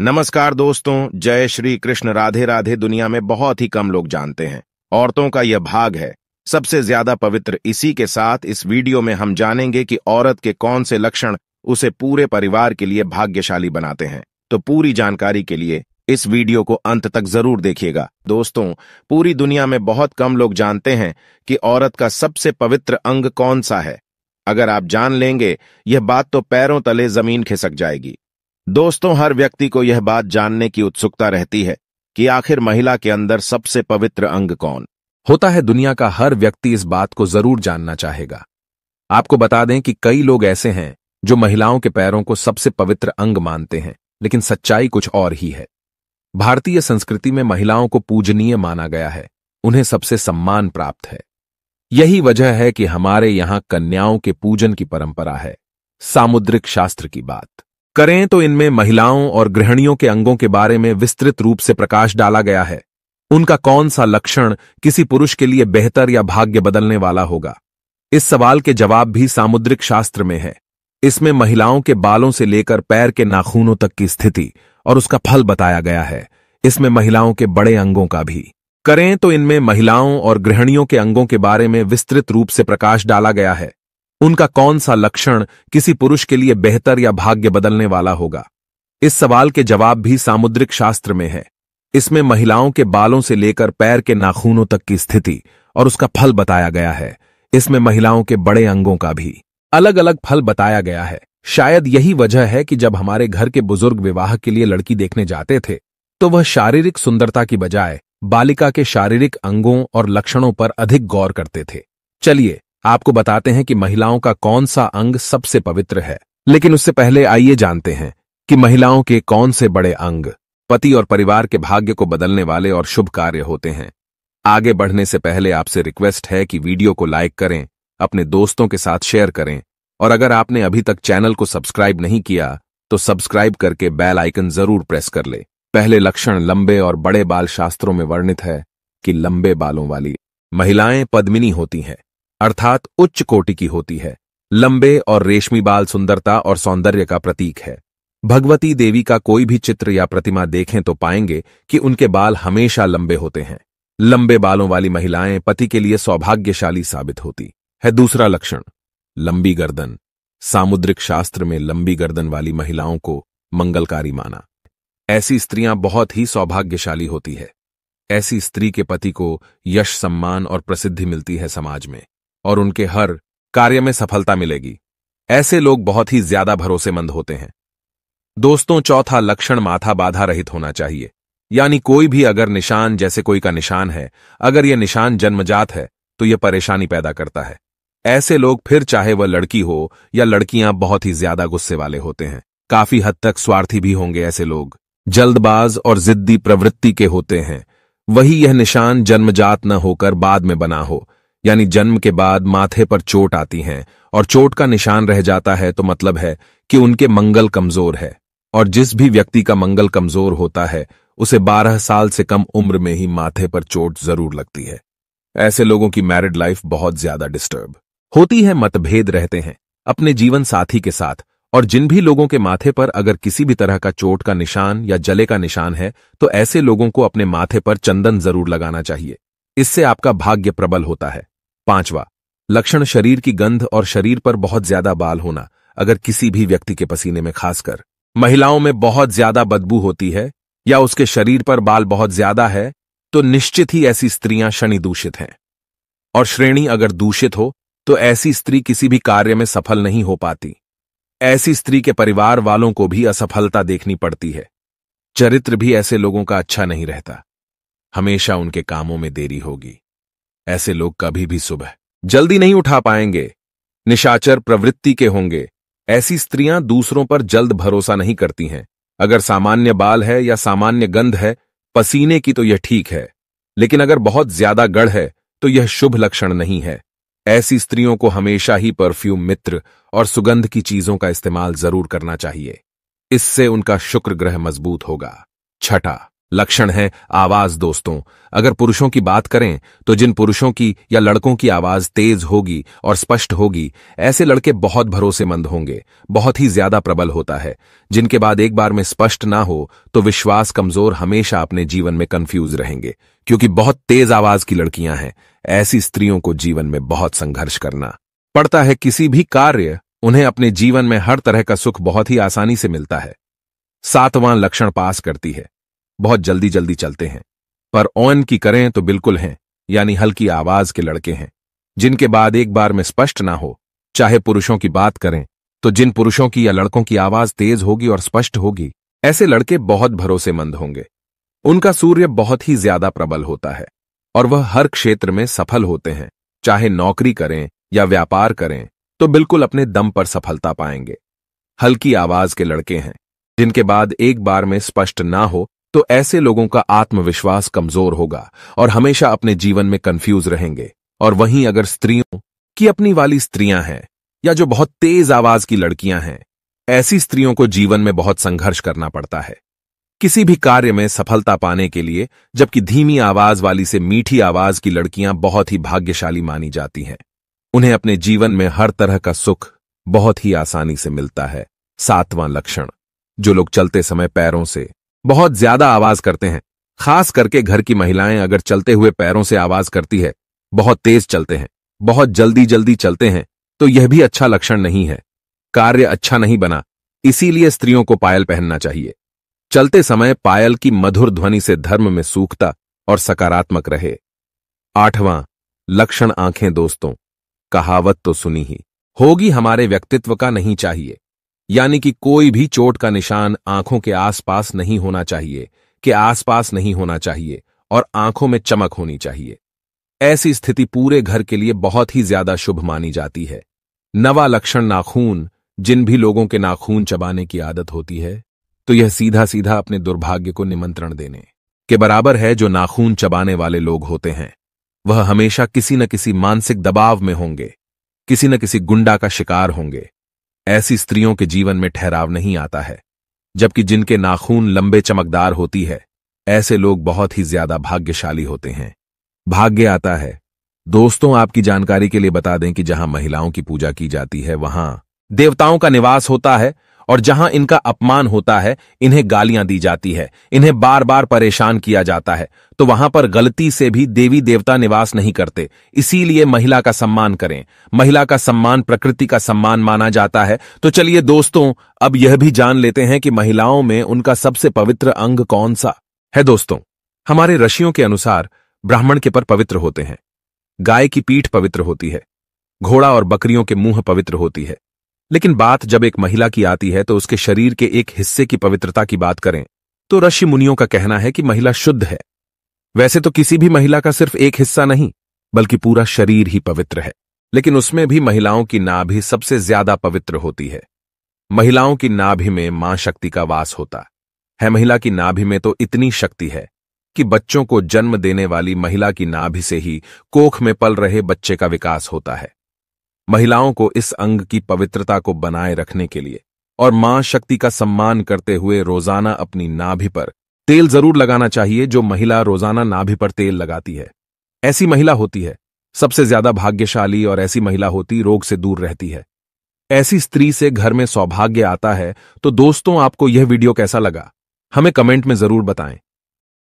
नमस्कार दोस्तों जय श्री कृष्ण राधे राधे दुनिया में बहुत ही कम लोग जानते हैं औरतों का यह भाग है सबसे ज्यादा पवित्र इसी के साथ इस वीडियो में हम जानेंगे कि औरत के कौन से लक्षण उसे पूरे परिवार के लिए भाग्यशाली बनाते हैं तो पूरी जानकारी के लिए इस वीडियो को अंत तक जरूर देखिएगा दोस्तों पूरी दुनिया में बहुत कम लोग जानते हैं कि औरत का सबसे पवित्र अंग कौन सा है अगर आप जान लेंगे यह बात तो पैरों तले जमीन खिसक जाएगी दोस्तों हर व्यक्ति को यह बात जानने की उत्सुकता रहती है कि आखिर महिला के अंदर सबसे पवित्र अंग कौन होता है दुनिया का हर व्यक्ति इस बात को जरूर जानना चाहेगा आपको बता दें कि कई लोग ऐसे हैं जो महिलाओं के पैरों को सबसे पवित्र अंग मानते हैं लेकिन सच्चाई कुछ और ही है भारतीय संस्कृति में महिलाओं को पूजनीय माना गया है उन्हें सबसे सम्मान प्राप्त है यही वजह है कि हमारे यहां कन्याओं के पूजन की परंपरा है सामुद्रिक शास्त्र की बात करें तो इनमें महिलाओं और गृहणियों के अंगों के बारे में विस्तृत रूप से प्रकाश डाला गया है उनका कौन सा लक्षण किसी पुरुष के लिए बेहतर या भाग्य बदलने वाला होगा इस सवाल के जवाब भी सामुद्रिक शास्त्र में है इसमें महिलाओं के बालों से लेकर पैर के नाखूनों तक की स्थिति और उसका फल बताया गया है इसमें महिलाओं के बड़े अंगों का भी करें तो इनमें महिलाओं और गृहणियों के अंगों के बारे में विस्तृत रूप से प्रकाश डाला गया है उनका कौन सा लक्षण किसी पुरुष के लिए बेहतर या भाग्य बदलने वाला होगा इस सवाल के जवाब भी सामुद्रिक शास्त्र में है इसमें महिलाओं के बालों से लेकर पैर के नाखूनों तक की स्थिति और उसका फल बताया गया है इसमें महिलाओं के बड़े अंगों का भी अलग अलग फल बताया गया है शायद यही वजह है कि जब हमारे घर के बुजुर्ग विवाह के लिए लड़की देखने जाते थे तो वह शारीरिक सुंदरता की बजाय बालिका के शारीरिक अंगों और लक्षणों पर अधिक गौर करते थे चलिए आपको बताते हैं कि महिलाओं का कौन सा अंग सबसे पवित्र है लेकिन उससे पहले आइए जानते हैं कि महिलाओं के कौन से बड़े अंग पति और परिवार के भाग्य को बदलने वाले और शुभ कार्य होते हैं आगे बढ़ने से पहले आपसे रिक्वेस्ट है कि वीडियो को लाइक करें अपने दोस्तों के साथ शेयर करें और अगर आपने अभी तक चैनल को सब्सक्राइब नहीं किया तो सब्सक्राइब करके बेल आइकन जरूर प्रेस कर ले पहले लक्षण लंबे और बड़े बाल शास्त्रों में वर्णित है कि लंबे बालों वाली महिलाएं पद्मिनी होती हैं अर्थात उच्च कोटि की होती है लंबे और रेशमी बाल सुंदरता और सौंदर्य का प्रतीक है भगवती देवी का कोई भी चित्र या प्रतिमा देखें तो पाएंगे कि उनके बाल हमेशा लंबे होते हैं लंबे बालों वाली महिलाएं पति के लिए सौभाग्यशाली साबित होती है दूसरा लक्षण लंबी गर्दन सामुद्रिक शास्त्र में लंबी गर्दन वाली महिलाओं को मंगलकारी माना ऐसी स्त्रियां बहुत ही सौभाग्यशाली होती है ऐसी स्त्री के पति को यश सम्मान और प्रसिद्धि मिलती है समाज में और उनके हर कार्य में सफलता मिलेगी ऐसे लोग बहुत ही ज्यादा भरोसेमंद होते हैं दोस्तों चौथा लक्षण माथा बाधा रहित होना चाहिए यानी कोई भी अगर निशान जैसे कोई का निशान है अगर यह निशान जन्मजात है तो यह परेशानी पैदा करता है ऐसे लोग फिर चाहे वह लड़की हो या लड़कियां बहुत ही ज्यादा गुस्से वाले होते हैं काफी हद तक स्वार्थी भी होंगे ऐसे लोग जल्दबाज और जिद्दी प्रवृत्ति के होते हैं वही यह निशान जन्मजात न होकर बाद में बना हो यानी जन्म के बाद माथे पर चोट आती हैं और चोट का निशान रह जाता है तो मतलब है कि उनके मंगल कमजोर है और जिस भी व्यक्ति का मंगल कमजोर होता है उसे 12 साल से कम उम्र में ही माथे पर चोट जरूर लगती है ऐसे लोगों की मैरिड लाइफ बहुत ज्यादा डिस्टर्ब होती है मतभेद रहते हैं अपने जीवन साथी के साथ और जिन भी लोगों के माथे पर अगर किसी भी तरह का चोट का निशान या जले का निशान है तो ऐसे लोगों को अपने माथे पर चंदन जरूर लगाना चाहिए इससे आपका भाग्य प्रबल होता है पांचवा लक्षण शरीर की गंध और शरीर पर बहुत ज्यादा बाल होना अगर किसी भी व्यक्ति के पसीने में खासकर महिलाओं में बहुत ज्यादा बदबू होती है या उसके शरीर पर बाल बहुत ज्यादा है तो निश्चित ही ऐसी स्त्रियां शनि दूषित हैं और श्रेणी अगर दूषित हो तो ऐसी स्त्री किसी भी कार्य में सफल नहीं हो पाती ऐसी स्त्री के परिवार वालों को भी असफलता देखनी पड़ती है चरित्र भी ऐसे लोगों का अच्छा नहीं रहता हमेशा उनके कामों में देरी होगी ऐसे लोग कभी भी सुबह जल्दी नहीं उठा पाएंगे निशाचर प्रवृत्ति के होंगे ऐसी स्त्रियां दूसरों पर जल्द भरोसा नहीं करती हैं अगर सामान्य बाल है या सामान्य गंध है पसीने की तो यह ठीक है लेकिन अगर बहुत ज्यादा गढ़ है तो यह शुभ लक्षण नहीं है ऐसी स्त्रियों को हमेशा ही परफ्यूम मित्र और सुगंध की चीजों का इस्तेमाल जरूर करना चाहिए इससे उनका शुक्र ग्रह मजबूत होगा छठा लक्षण है आवाज दोस्तों अगर पुरुषों की बात करें तो जिन पुरुषों की या लड़कों की आवाज तेज होगी और स्पष्ट होगी ऐसे लड़के बहुत भरोसेमंद होंगे बहुत ही ज्यादा प्रबल होता है जिनके बाद एक बार में स्पष्ट ना हो तो विश्वास कमजोर हमेशा अपने जीवन में कंफ्यूज रहेंगे क्योंकि बहुत तेज आवाज की लड़कियां हैं ऐसी स्त्रियों को जीवन में बहुत संघर्ष करना पड़ता है किसी भी कार्य उन्हें अपने जीवन में हर तरह का सुख बहुत ही आसानी से मिलता है सातवां लक्षण पास करती है बहुत जल्दी जल्दी चलते हैं पर ओन की करें तो बिल्कुल हैं यानी हल्की आवाज के लड़के हैं जिनके बाद एक बार में स्पष्ट ना हो चाहे पुरुषों की बात करें तो जिन पुरुषों की या लड़कों की आवाज तेज होगी और स्पष्ट होगी ऐसे लड़के बहुत भरोसेमंद होंगे उनका सूर्य बहुत ही ज्यादा प्रबल होता है और वह हर क्षेत्र में सफल होते हैं चाहे नौकरी करें या व्यापार करें तो बिल्कुल अपने दम पर सफलता पाएंगे हल्की आवाज के लड़के हैं जिनके बाद एक बार में स्पष्ट ना हो तो ऐसे लोगों का आत्मविश्वास कमजोर होगा और हमेशा अपने जीवन में कंफ्यूज रहेंगे और वहीं अगर स्त्रियों की अपनी वाली स्त्रियां हैं या जो बहुत तेज आवाज की लड़कियां हैं ऐसी स्त्रियों को जीवन में बहुत संघर्ष करना पड़ता है किसी भी कार्य में सफलता पाने के लिए जबकि धीमी आवाज वाली से मीठी आवाज की लड़कियां बहुत ही भाग्यशाली मानी जाती हैं उन्हें अपने जीवन में हर तरह का सुख बहुत ही आसानी से मिलता है सातवां लक्षण जो लोग चलते समय पैरों से बहुत ज्यादा आवाज करते हैं खास करके घर की महिलाएं अगर चलते हुए पैरों से आवाज करती है बहुत तेज चलते हैं बहुत जल्दी जल्दी चलते हैं तो यह भी अच्छा लक्षण नहीं है कार्य अच्छा नहीं बना इसीलिए स्त्रियों को पायल पहनना चाहिए चलते समय पायल की मधुर ध्वनि से धर्म में सूखता और सकारात्मक रहे आठवां लक्षण आंखें दोस्तों कहावत तो सुनी ही होगी हमारे व्यक्तित्व का नहीं चाहिए यानी कि कोई भी चोट का निशान आंखों के आसपास नहीं होना चाहिए के आसपास नहीं होना चाहिए और आंखों में चमक होनी चाहिए ऐसी स्थिति पूरे घर के लिए बहुत ही ज्यादा शुभ मानी जाती है नवा लक्षण नाखून जिन भी लोगों के नाखून चबाने की आदत होती है तो यह सीधा सीधा अपने दुर्भाग्य को निमंत्रण देने के बराबर है जो नाखून चबाने वाले लोग होते हैं वह हमेशा किसी न किसी मानसिक दबाव में होंगे किसी न किसी गुंडा का शिकार होंगे ऐसी स्त्रियों के जीवन में ठहराव नहीं आता है जबकि जिनके नाखून लंबे चमकदार होती है ऐसे लोग बहुत ही ज्यादा भाग्यशाली होते हैं भाग्य आता है दोस्तों आपकी जानकारी के लिए बता दें कि जहां महिलाओं की पूजा की जाती है वहां देवताओं का निवास होता है और जहां इनका अपमान होता है इन्हें गालियां दी जाती है इन्हें बार बार परेशान किया जाता है तो वहां पर गलती से भी देवी देवता निवास नहीं करते इसीलिए महिला का सम्मान करें महिला का सम्मान प्रकृति का सम्मान माना जाता है तो चलिए दोस्तों अब यह भी जान लेते हैं कि महिलाओं में उनका सबसे पवित्र अंग कौन सा है दोस्तों हमारे ऋषियों के अनुसार ब्राह्मण के पर पवित्र होते हैं गाय की पीठ पवित्र होती है घोड़ा और बकरियों के मुंह पवित्र होती है लेकिन बात जब एक महिला की आती है तो उसके शरीर के एक हिस्से की पवित्रता की बात करें तो ऋषि मुनियों का कहना है कि महिला शुद्ध है वैसे तो किसी भी महिला का सिर्फ एक हिस्सा नहीं बल्कि पूरा शरीर ही पवित्र है लेकिन उसमें भी महिलाओं की नाभि सबसे ज्यादा पवित्र होती है महिलाओं की नाभि में मां शक्ति का वास होता है महिला की नाभि में तो इतनी शक्ति है कि बच्चों को जन्म देने वाली महिला की नाभि से ही कोख में पल रहे बच्चे का विकास होता है महिलाओं को इस अंग की पवित्रता को बनाए रखने के लिए और मां शक्ति का सम्मान करते हुए रोजाना अपनी नाभि पर तेल जरूर लगाना चाहिए जो महिला रोजाना नाभि पर तेल लगाती है ऐसी महिला होती है सबसे ज्यादा भाग्यशाली और ऐसी महिला होती रोग से दूर रहती है ऐसी स्त्री से घर में सौभाग्य आता है तो दोस्तों आपको यह वीडियो कैसा लगा हमें कमेंट में जरूर बताएं